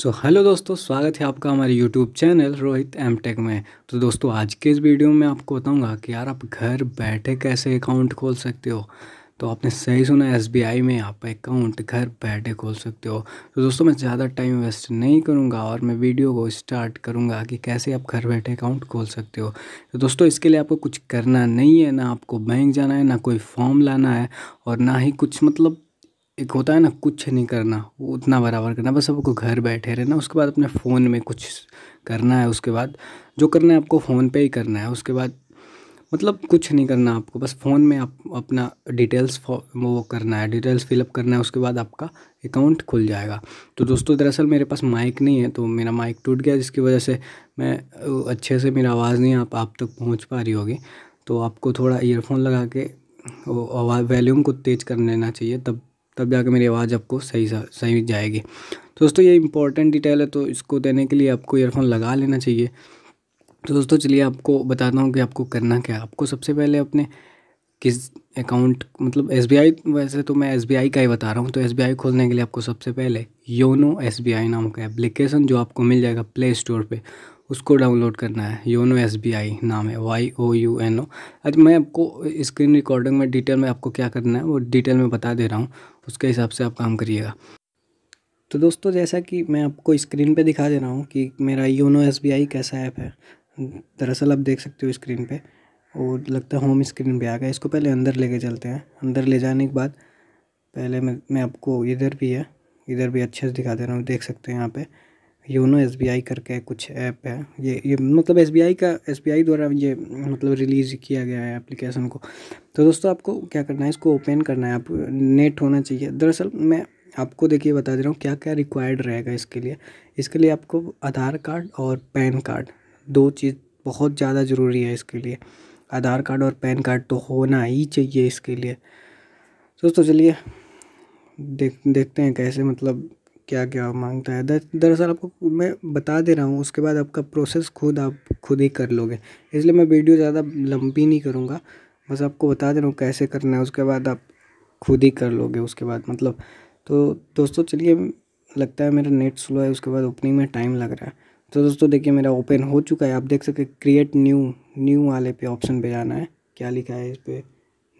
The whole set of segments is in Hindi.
सो so, हेलो दोस्तों स्वागत है आपका हमारे YouTube channel Rohit M tech में तो दोस्तों आज के इस वीडियो में आपको बताऊंगा कि यार आप घर बैठे कैसे अकाउंट खोल सकते हो तो आपने सही सुना एस में आप अकाउंट घर बैठे खोल सकते हो तो दोस्तों मैं ज़्यादा टाइम वेस्ट नहीं करूँगा और मैं वीडियो को स्टार्ट करूँगा कि कैसे आप घर बैठे अकाउंट खोल सकते हो तो दोस्तों इसके लिए आपको कुछ करना नहीं है ना आपको बैंक जाना है ना कोई फॉर्म लाना है और ना ही कुछ मतलब एक होता है ना कुछ नहीं करना वो उतना बराबर करना बस आपको घर बैठे रहना उसके बाद अपने फ़ोन में कुछ करना है उसके बाद जो करना है आपको फ़ोन पे ही करना है उसके बाद मतलब कुछ नहीं करना आपको बस फ़ोन में आप अपना डिटेल्स वो करना है डिटेल्स फिलअप करना है उसके बाद आपका अकाउंट खुल जाएगा तो दोस्तों दरअसल मेरे पास माइक नहीं है तो मेरा माइक टूट गया जिसकी वजह से मैं अच्छे से मेरा आवाज़ नहीं आप आप तक पहुंच पा रही होगी तो आपको थोड़ा ईयरफोन लगा के वो आवाज़ वैल्यूम को तेज़ कर लेना चाहिए तब तब जाकर मेरी आवाज़ आपको सही सही जाएगी तो दोस्तों ये इंपॉर्टेंट डिटेल है तो इसको देने के लिए आपको ईयरफोन लगा लेना चाहिए तो दोस्तों चलिए आपको बताता हूँ कि आपको करना क्या है आपको सबसे पहले अपने किस अकाउंट मतलब एस वैसे तो मैं एस का ही बता रहा हूँ तो एस खोलने के लिए आपको सबसे पहले योनो एस नाम का एप्लीकेशन जो आपको मिल जाएगा प्ले स्टोर पर उसको डाउनलोड करना है योनो एस नाम है Y O U N O अच्छा मैं आपको स्क्रीन रिकॉर्डिंग में डिटेल में आपको क्या करना है वो डिटेल में बता दे रहा हूँ उसके हिसाब से आप काम करिएगा तो दोस्तों जैसा कि मैं आपको स्क्रीन पे दिखा दे रहा हूँ कि मेरा योनो एस कैसा ऐप है दरअसल आप देख सकते हो स्क्रीन पर और लगता है होम स्क्रीन पर आ गया इसको पहले अंदर लेके चलते हैं अंदर ले जाने के बाद पहले मैं मैं आपको इधर भी है इधर भी अच्छे से दिखा दे रहा हूँ देख सकते हैं यहाँ पर योनो एस करके कुछ ऐप है ये ये मतलब एस का एस द्वारा ये मतलब रिलीज़ किया गया है एप्लीकेशन को तो दोस्तों आपको क्या करना है इसको ओपन करना है आप नेट होना चाहिए दरअसल मैं आपको देखिए बता दे रहा हूँ क्या क्या रिक्वायर्ड रहेगा इसके लिए इसके लिए आपको आधार कार्ड और पैन कार्ड दो चीज़ बहुत ज़्यादा ज़रूरी है इसके लिए आधार कार्ड और पैन कार्ड तो होना ही चाहिए इसके लिए दोस्तों चलिए देख देखते हैं कैसे मतलब क्या क्या मांगता है दरअसल आपको मैं बता दे रहा हूँ उसके बाद आपका प्रोसेस खुद आप खुद ही कर लोगे इसलिए मैं वीडियो ज़्यादा लंबी नहीं करूँगा बस आपको बता दे रहा हूँ कैसे करना है उसके बाद आप खुद ही कर लोगे उसके बाद मतलब तो दोस्तों चलिए लगता है मेरा नेट स्लो है उसके बाद ओपनिंग में टाइम लग रहा है तो दोस्तों देखिए मेरा ओपन हो चुका है आप देख सकते क्रिएट न्यू न्यू वाले पे ऑप्शन पे जाना है क्या लिखा है इस पर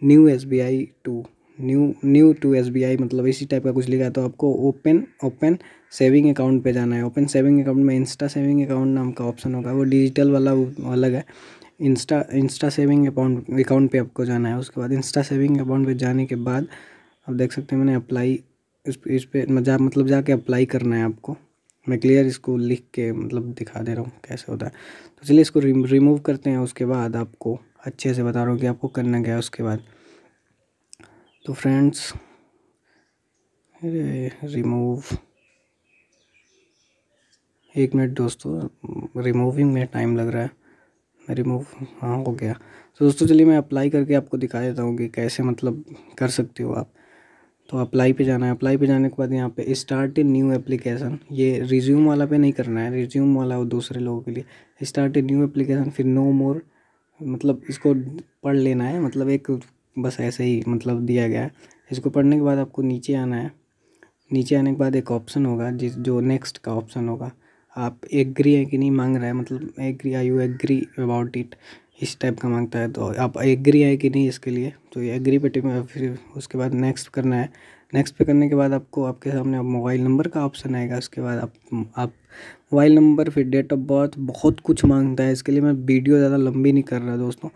new S B I two new new two S B I मतलब इसी टाइप का कुछ लिखा है तो आपको ओपन ओपन सेविंग अकाउंट पे जाना है ओपन सेविंग अकाउंट में इंस्टा सेविंग अकाउंट नाम का ऑप्शन होगा वो डिजिटल वाला अलग है insta insta saving account account पे आपको जाना है उसके बाद इंस्टा सेविंग अकाउंट पे जाने के बाद आप देख सकते हैं मैंने अप्लाई इस पर इस पर जा मतलब जाके अप्लाई करना है आपको मैं क्लियर इसको लिख के मतलब दिखा दे रहा हूँ कैसे होता है तो चलिए इसको रिमूव करते हैं उसके बाद आपको अच्छे से बता रहा हूँ कि आपको करना क्या है उसके बाद तो फ्रेंड्स रिमूव एक मिनट दोस्तों रिमूविंग में टाइम लग रहा है रिमूव हाँ हो गया तो दोस्तों चलिए मैं अप्लाई करके आपको दिखा देता हूँ कि कैसे मतलब कर सकते हो आप तो अप्लाई पे जाना है अप्लाई पे जाने के बाद यहाँ पे स्टार्ट ए न्यू एप्लीकेशन ये रिज्यूम वाला पे नहीं करना है रिज्यूम वाला वो दूसरे लोगों के लिए स्टार्ट ए न्यू एप्लीकेशन फिर नो मोर मतलब इसको पढ़ लेना है मतलब एक बस ऐसे ही मतलब दिया गया है इसको पढ़ने के बाद आपको नीचे आना है नीचे आने के बाद एक ऑप्शन होगा जिस जो नेक्स्ट का ऑप्शन होगा आप एग्री है कि नहीं मांग रहा है मतलब agree I you agree about it इस टाइप का मांगता है तो आप एग्री है कि नहीं इसके लिए तो ये एग्री पे टिप फिर उसके बाद नेक्स्ट करना है नेक्स्ट पे करने के बाद आपको आपके सामने अब मोबाइल नंबर का ऑप्शन आएगा उसके बाद आप आप मोबाइल नंबर फिर डेट ऑफ बर्थ बहुत कुछ मांगता है इसके लिए मैं वीडियो ज़्यादा लंबी नहीं कर रहा दोस्तों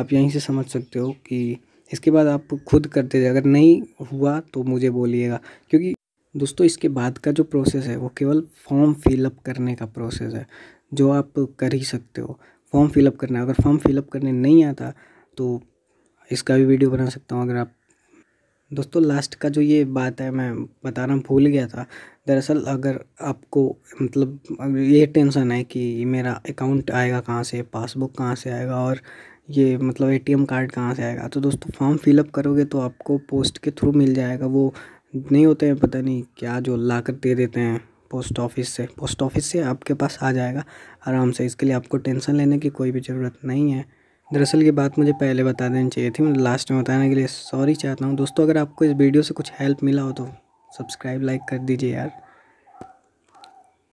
आप यहीं से समझ सकते हो कि इसके बाद आप खुद करते अगर नहीं हुआ तो मुझे बोलिएगा क्योंकि दोस्तों इसके बाद का जो प्रोसेस है वो केवल फॉर्म फिलअप करने का प्रोसेस है जो आप कर ही सकते हो फॉर्म फिलअप करना अगर फॉर्म फिलअप करने नहीं आता तो इसका भी वीडियो बना सकता हूँ अगर आप दोस्तों लास्ट का जो ये बात है मैं बताना भूल गया था दरअसल अगर आपको मतलब ये टेंशन है कि मेरा अकाउंट आएगा कहाँ से पासबुक कहाँ से आएगा और ये मतलब एटीएम कार्ड कहाँ से आएगा तो दोस्तों फॉर्म फिलअप करोगे तो आपको पोस्ट के थ्रू मिल जाएगा वो नहीं होते हैं पता नहीं क्या जो ला कर दे देते हैं पोस्ट ऑफिस से पोस्ट ऑफिस से आपके पास आ जाएगा आराम से इसके लिए आपको टेंशन लेने की कोई भी ज़रूरत नहीं है दरअसल ये बात मुझे पहले बता देनी चाहिए थी मैं लास्ट में बताने के लिए सॉरी चाहता हूँ दोस्तों अगर आपको इस वीडियो से कुछ हेल्प मिला हो तो सब्सक्राइब लाइक कर दीजिए यार